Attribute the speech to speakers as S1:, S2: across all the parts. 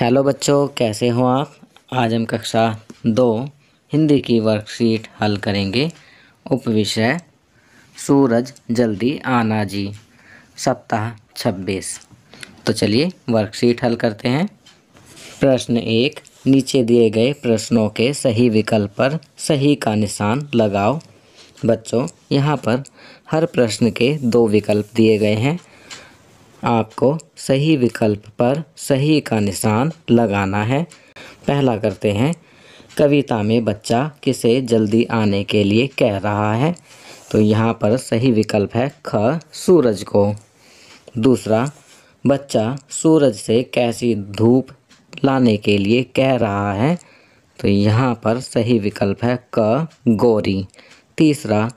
S1: hello बच्चों कैसे हो आप आज हम कक्षा दो हिंदी की वर्कशीट हल करेंगे उप विषय सूरज जल्दी आना जी सप्ताह छब्बीस तो चलिए वर्कशीट हल करते हैं प्रश्न एक नीचे दिए गए प्रश्नों के सही विकल्प पर सही का निशान लगाओ बच्चों यहाँ पर हर प्रश्न के दो विकल्प दिए गए हैं आपको सही विकल्प पर सही का निशान लगाना है पहला करते हैं कविता में बच्चा किसे जल्दी आने के लिए कह रहा है तो यहाँ पर सही विकल्प है ख सूरज को दूसरा बच्चा सूरज से कैसी धूप लाने के लिए कह रहा है तो यहाँ पर सही विकल्प है क गौरी तीसरा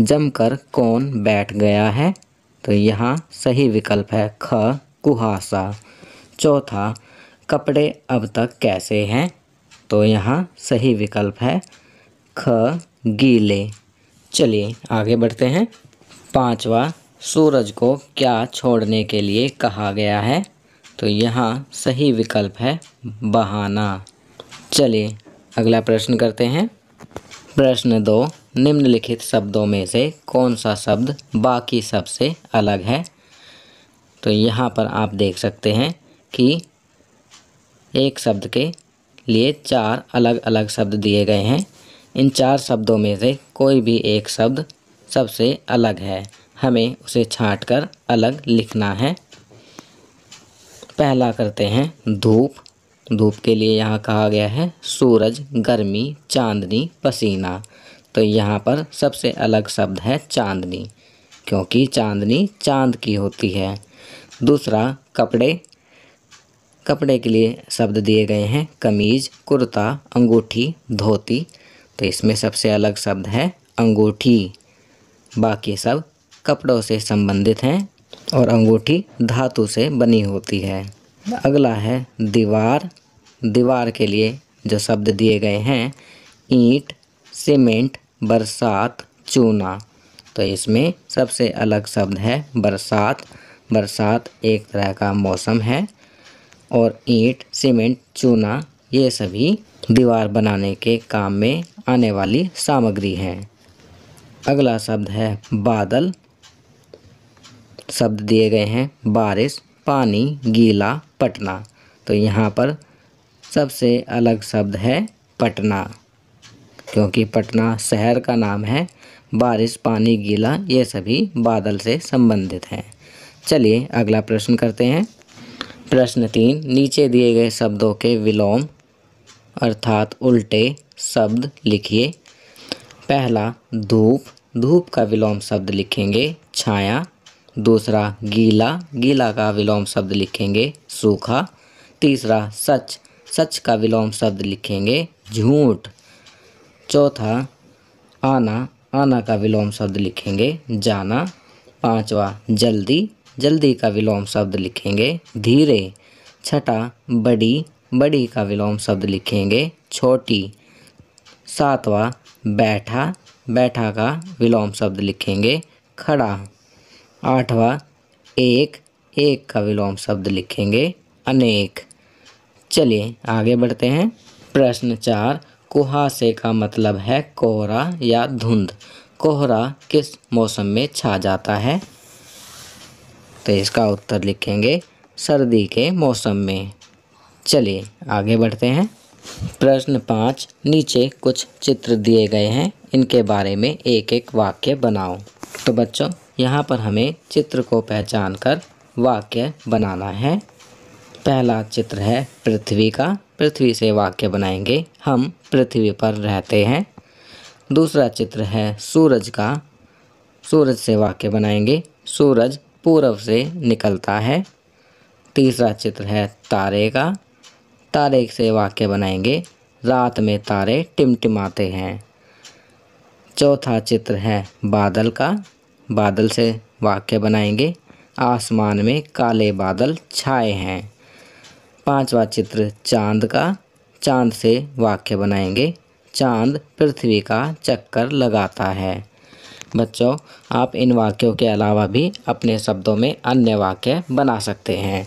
S1: जमकर कौन बैठ गया है तो यहाँ सही विकल्प है ख कुहासा चौथा कपड़े अब तक कैसे हैं तो यहाँ सही विकल्प है ख गीले चलिए आगे बढ़ते हैं पांचवा सूरज को क्या छोड़ने के लिए कहा गया है तो यहाँ सही विकल्प है बहाना चलिए अगला प्रश्न करते हैं प्रश्न दो निम्नलिखित शब्दों में से कौन सा शब्द बाकी सबसे अलग है तो यहाँ पर आप देख सकते हैं कि एक शब्द के लिए चार अलग अलग शब्द दिए गए हैं इन चार शब्दों में से कोई भी एक शब्द सबसे अलग है हमें उसे छाँट कर अलग लिखना है पहला करते हैं धूप धूप के लिए यहाँ कहा गया है सूरज गर्मी चांदनी पसीना तो यहाँ पर सबसे अलग शब्द है चांदनी क्योंकि चांदनी चांद की होती है दूसरा कपड़े कपड़े के लिए शब्द दिए गए हैं कमीज कुर्ता अंगूठी धोती तो इसमें सबसे अलग शब्द है अंगूठी बाकी सब कपड़ों से संबंधित हैं और अंगूठी धातु से बनी होती है अगला है दीवार दीवार के लिए जो शब्द दिए गए हैं ईंट सीमेंट बरसात चूना तो इसमें सबसे अलग शब्द है बरसात बरसात एक तरह का मौसम है और ईंट सीमेंट चूना ये सभी दीवार बनाने के काम में आने वाली सामग्री हैं अगला शब्द है बादल शब्द दिए गए हैं बारिश पानी गीला पटना तो यहाँ पर सबसे अलग शब्द है पटना क्योंकि पटना शहर का नाम है बारिश पानी गीला ये सभी बादल से संबंधित हैं चलिए अगला प्रश्न करते हैं प्रश्न तीन नीचे दिए गए शब्दों के विलोम अर्थात उल्टे शब्द लिखिए पहला धूप धूप का विलोम शब्द लिखेंगे छाया दूसरा गीला गीला का विलोम शब्द लिखेंगे सूखा तीसरा सच सच का विलोम शब्द लिखेंगे झूठ चौथा आना आना का विलोम शब्द लिखेंगे जाना पांचवा जल्दी जल्दी का विलोम शब्द लिखेंगे धीरे छठा बड़ी बड़ी का विलोम शब्द लिखेंगे छोटी सातवा बैठा बैठा का विलोम शब्द लिखेंगे खड़ा आठवा एक एक का विलोम शब्द लिखेंगे अनेक चलिए आगे बढ़ते हैं प्रश्न चार कुहासे का मतलब है कोहरा या धुंध कोहरा किस मौसम में छा जाता है तो इसका उत्तर लिखेंगे सर्दी के मौसम में चलिए आगे बढ़ते हैं प्रश्न पाँच नीचे कुछ चित्र दिए गए हैं इनके बारे में एक एक वाक्य बनाओ तो बच्चों यहाँ पर हमें चित्र को पहचान कर वाक्य बनाना है पहला चित्र है पृथ्वी का पृथ्वी से वाक्य बनाएंगे हम पृथ्वी पर रहते हैं दूसरा चित्र है सूरज का सूरज से वाक्य बनाएंगे सूरज पूर्व से निकलता है तीसरा चित्र है तारे का तारे से वाक्य बनाएंगे रात में तारे टिमटिमाते हैं चौथा चित्र है बादल का बादल से वाक्य बनाएंगे आसमान में काले बादल छाए हैं पांचवा चित्र चांद का चांद से वाक्य बनाएंगे चांद पृथ्वी का चक्कर लगाता है बच्चों आप इन वाक्यों के अलावा भी अपने शब्दों में अन्य वाक्य बना सकते हैं